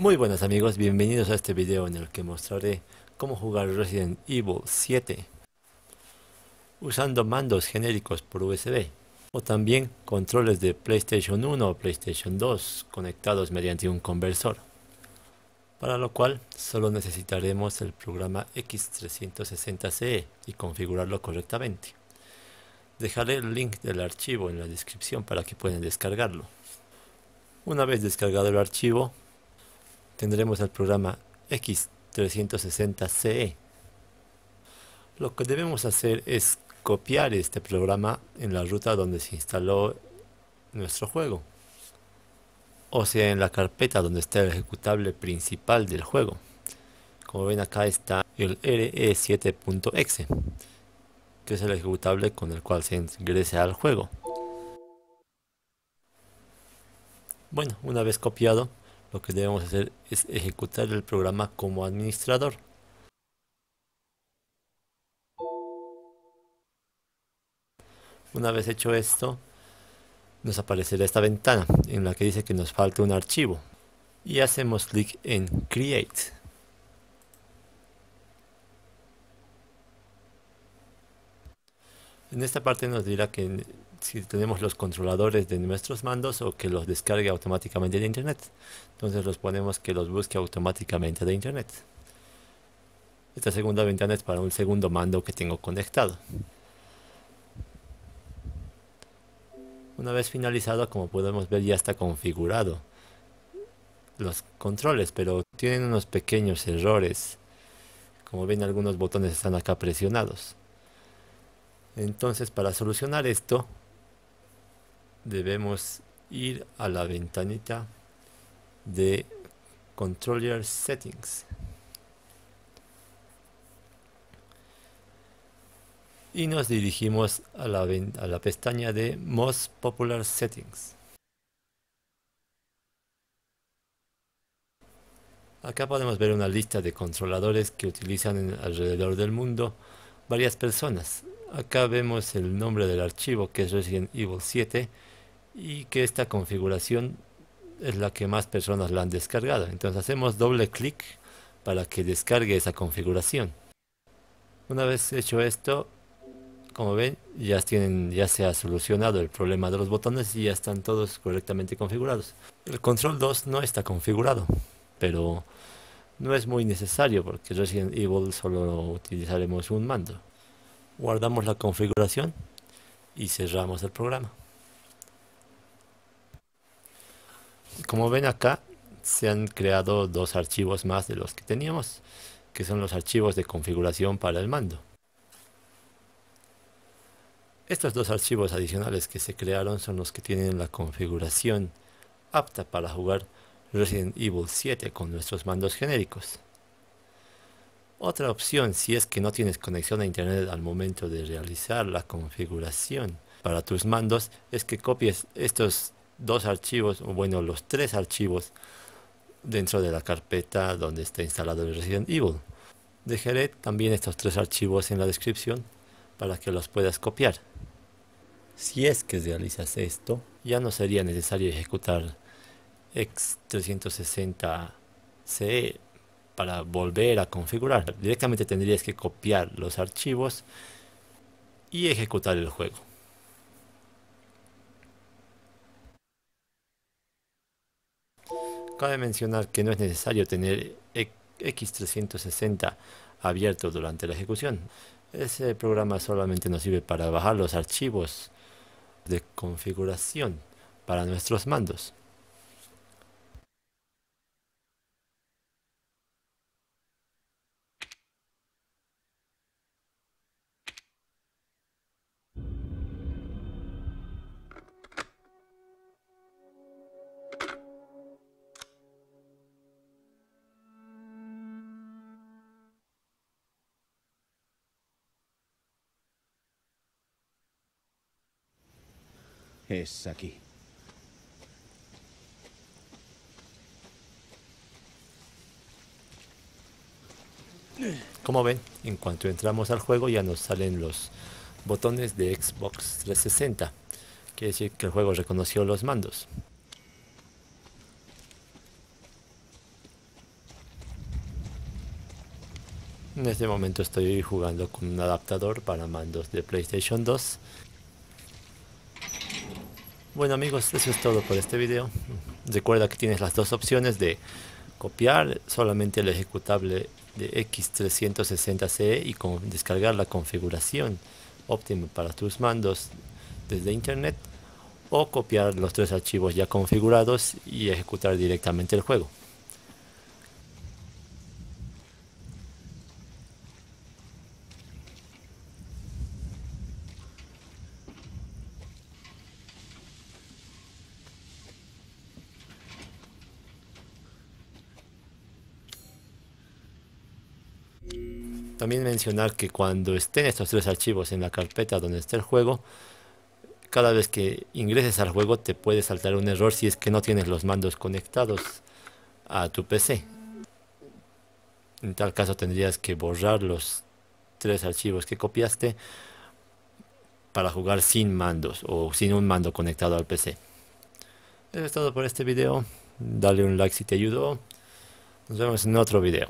Muy buenas amigos, bienvenidos a este video en el que mostraré cómo jugar Resident Evil 7 usando mandos genéricos por USB o también controles de PlayStation 1 o PlayStation 2 conectados mediante un conversor para lo cual solo necesitaremos el programa X360CE y configurarlo correctamente. Dejaré el link del archivo en la descripción para que puedan descargarlo. Una vez descargado el archivo, tendremos el programa X360CE. Lo que debemos hacer es copiar este programa en la ruta donde se instaló nuestro juego, o sea en la carpeta donde está el ejecutable principal del juego. Como ven acá está el re7.exe, que es el ejecutable con el cual se ingresa al juego. Bueno, una vez copiado, lo que debemos hacer es ejecutar el programa como administrador. Una vez hecho esto, nos aparecerá esta ventana en la que dice que nos falta un archivo y hacemos clic en Create. En esta parte nos dirá que si tenemos los controladores de nuestros mandos o que los descargue automáticamente de internet. Entonces los ponemos que los busque automáticamente de internet. Esta segunda ventana es para un segundo mando que tengo conectado. Una vez finalizado, como podemos ver, ya está configurado los controles, pero tienen unos pequeños errores. Como ven, algunos botones están acá presionados. Entonces, para solucionar esto, debemos ir a la ventanita de Controller Settings. Y nos dirigimos a la, pestaña de Most Popular Settings. Acá podemos ver una lista de controladores que utilizan alrededor del mundo varias personas. Acá vemos el nombre del archivo que es Resident Evil 7 y que esta configuración es la que más personas la han descargado. Entonces hacemos doble clic para que descargue esa configuración. Una vez hecho esto, como ven, ya, se ha solucionado el problema de los botones y ya están todos correctamente configurados. El control 2 no está configurado, pero no es muy necesario porque Resident Evil solo utilizaremos un mando. Guardamos la configuración y cerramos el programa. como ven acá, se han creado dos archivos más de los que teníamos, que son los archivos de configuración para el mando. Estos dos archivos adicionales que se crearon son los que tienen la configuración apta para jugar Resident Evil 7 con nuestros mandos genéricos. Otra opción si es que no tienes conexión a internet al momento de realizar la configuración para tus mandos es que copies estos dos archivos, o bueno, los tres archivos dentro de la carpeta donde está instalado el Resident Evil. Dejaré también estos tres archivos en la descripción para que los puedas copiar. Si es que realizas esto, ya no sería necesario ejecutar X360CE para volver a configurar. Directamente tendrías que copiar los archivos y ejecutar el juego. Cabe mencionar que no es necesario tener X360 abierto durante la ejecución. Ese programa solamente nos sirve para bajar los archivos de configuración para nuestros mandos. Es aquí. Como ven, en cuanto entramos al juego ya nos salen los botones de Xbox 360. Quiere decir que el juego reconoció los mandos. En este momento estoy jugando con un adaptador para mandos de PlayStation 2 bueno amigos, eso es todo por este video. Recuerda que tienes las dos opciones de copiar solamente el ejecutable de X360CE y descargar la configuración óptima para tus mandos desde internet o copiar los tres archivos ya configurados y ejecutar directamente el juego. También mencionar que cuando estén estos tres archivos en la carpeta donde está el juego, cada vez que ingreses al juego te puede saltar un error si es que no tienes los mandos conectados a tu PC. En tal caso tendrías que borrar los tres archivos que copiaste para jugar sin mandos o sin un mando conectado al PC. Eso es todo por este video. Dale un like si te ayudó. Nos vemos en otro video.